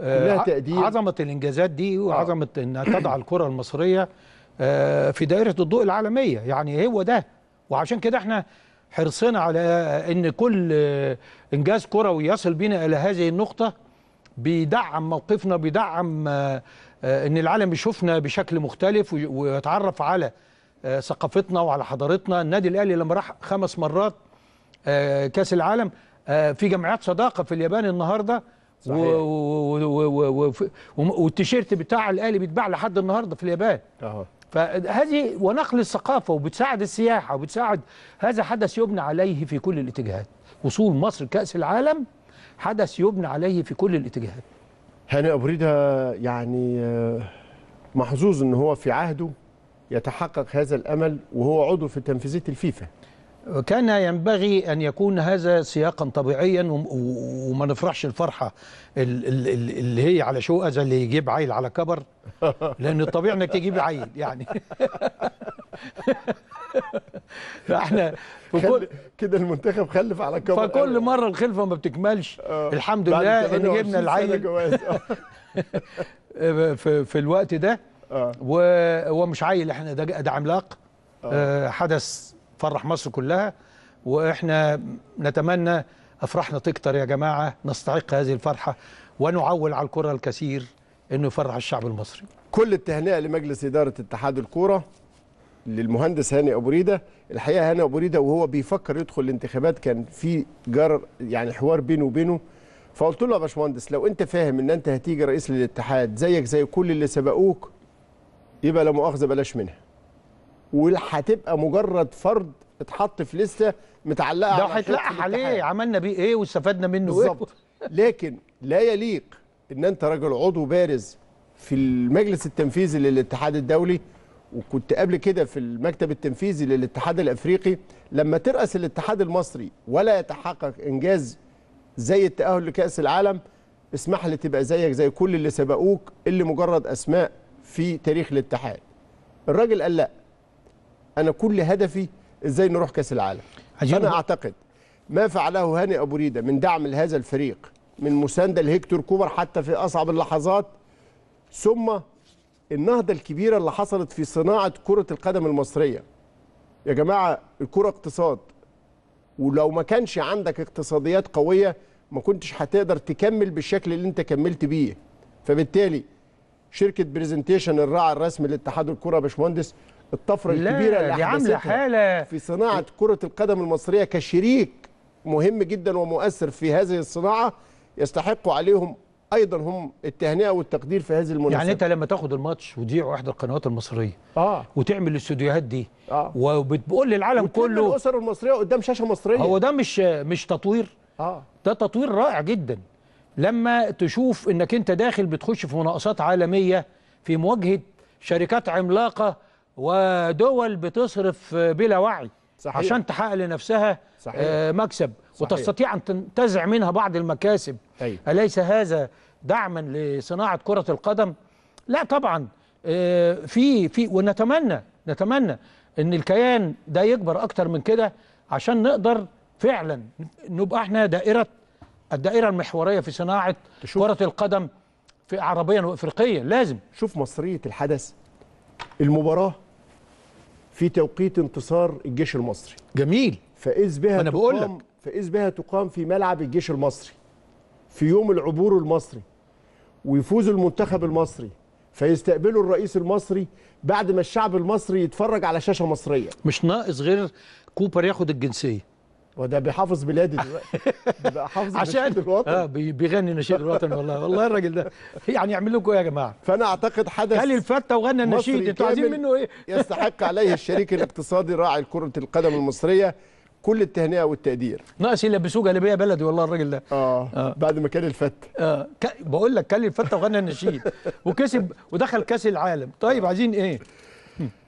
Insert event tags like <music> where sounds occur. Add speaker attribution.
Speaker 1: كلها آه، تقدير عظمه الانجازات دي آه. وعظمه ان تضع الكره المصريه آه، في دائره الضوء العالميه يعني هو ده وعشان كده احنا حرصنا على ان كل انجاز كروي يصل بنا الى هذه النقطه بيدعم موقفنا بيدعم ان العالم يشوفنا بشكل مختلف ويتعرف على ثقافتنا وعلى حضارتنا النادي الاهلي لما راح خمس مرات كاس العالم في جمعيات صداقه في اليابان النهارده والتيشيرت بتاع الاهلي بيتباع لحد النهارده في اليابان أه. فهذه ونقل الثقافه وبتساعد السياحه وبتساعد هذا حدث يبنى عليه في كل الاتجاهات وصول مصر كاس العالم حدث يبنى عليه في كل الاتجاهات
Speaker 2: هاني ابو ريده يعني آه، محظوظ ان هو في عهده
Speaker 1: يتحقق هذا الامل وهو عضو في تنفيذيه الفيفا كان ينبغي أن يكون هذا سياقا طبيعيا وما نفرحش الفرحة اللي هي على شو أذى اللي يجيب عيل على كبر لأن الطبيعي أنك تجيب عيل يعني <laughs> فاحنا وكل كده المنتخب خلف على كبر فكل أيوة. مره الخلفه ما بتكملش أوه. الحمد لله ان جبنا العيل آه. <laughs> في, في الوقت ده أوه. ومش عيل احنا ده, ده عملاق آه. آه، حدث فرح مصر كلها واحنا نتمنى افراحنا تكتر يا جماعه نستحق هذه الفرحه ونعول على الكره الكثير انه يفرح الشعب المصري
Speaker 2: كل التهنئه لمجلس اداره اتحاد الكوره للمهندس هاني ابو ريده الحقيقه هاني ابو ريده وهو بيفكر يدخل الانتخابات كان في جر يعني حوار بينه وبينه فقلت له يا باشمهندس لو انت فاهم ان انت هتيجي رئيس للاتحاد زيك زي كل اللي سبقوك يبقى لا مؤاخذه بلاش منها وهتبقى مجرد فرد اتحط في لسته متعلقه
Speaker 1: ده هيتلقح عليه عملنا بيه ايه واستفدنا منه بالظبط
Speaker 2: لكن لا يليق ان انت راجل عضو بارز في المجلس التنفيذي للاتحاد الدولي وكنت قبل كده في المكتب التنفيذي للاتحاد الافريقي لما ترأس الاتحاد المصري ولا يتحقق انجاز زي التأهل لكأس العالم اسمح لي تبقى زيك زي كل اللي سبقوك اللي مجرد اسماء في تاريخ الاتحاد الراجل قال لا انا كل هدفي ازاي نروح كاس العالم عجيب. انا اعتقد ما فعله هاني ابو ريده من دعم لهذا الفريق من مسانده لهيكتور كوبر حتى في اصعب اللحظات ثم النهضه الكبيره اللي حصلت في صناعه كره القدم المصريه يا جماعه الكره اقتصاد ولو ما كانش عندك اقتصاديات قويه ما كنتش هتقدر تكمل بالشكل اللي انت كملت بيه فبالتالي شركه برزنتيشن الراعي الرسمي لاتحاد الكره باشمهندس الطفره الكبيره اللي عامله حاله في صناعه إيه؟ كره القدم المصريه كشريك مهم جدا ومؤثر في هذه الصناعه يستحق عليهم ايضا هم التهنئه والتقدير في هذه المناسبه يعني انت
Speaker 1: لما تاخد الماتش وتذيعه احدى القنوات المصريه اه وتعمل الاستوديوهات دي اه وبتقول للعالم كله الاسر المصريه قدام شاشه مصريه هو ده مش مش تطوير اه ده تطوير رائع جدا لما تشوف انك انت داخل بتخش في مناقصات عالميه في مواجهه شركات عملاقه ودول بتصرف بلا وعي صحيح. عشان تحقق لنفسها آه، صحيح. آه مكسب صحيح. وتستطيع أن تنتزع منها بعض المكاسب أيوة. أليس هذا دعما لصناعة كرة القدم لا طبعا آه في في ونتمنى نتمنى ان الكيان ده يكبر اكتر من كده عشان نقدر فعلا نبقى احنا دائره الدائره المحوريه في صناعه كره القدم في عربيا وافريقيا لازم شوف مصريه الحدث المباراه
Speaker 2: في توقيت انتصار الجيش المصري جميل فإذ بها أنا بقول لك فإذ بها تقام في ملعب الجيش المصري في يوم العبور المصري ويفوز المنتخب المصري فيستقبله الرئيس المصري بعد ما الشعب
Speaker 1: المصري يتفرج على شاشة مصرية مش ناقص غير كوبر ياخد الجنسية وده بيحافظ بلادي دلوقتي <laughs> بيحافظ عشان الوطن اه بيغني نشيد الوطن والله والله الراجل ده يعني يعمل لكم ايه يا جماعه فانا اعتقد حدث قال الفته وغنى النشيد انتوا عايزين منه ايه
Speaker 2: <laughs> يستحق عليه الشريك الاقتصادي راعي كره القدم المصريه كل التهنئه والتقدير
Speaker 1: ناقص يلبسوه جلابيه بلدي والله الراجل ده آه, اه بعد ما كان الفته اه ك... بقول لك كان الفته وغنى النشيد <laughs> وكسب ودخل كاس العالم طيب آه. عايزين ايه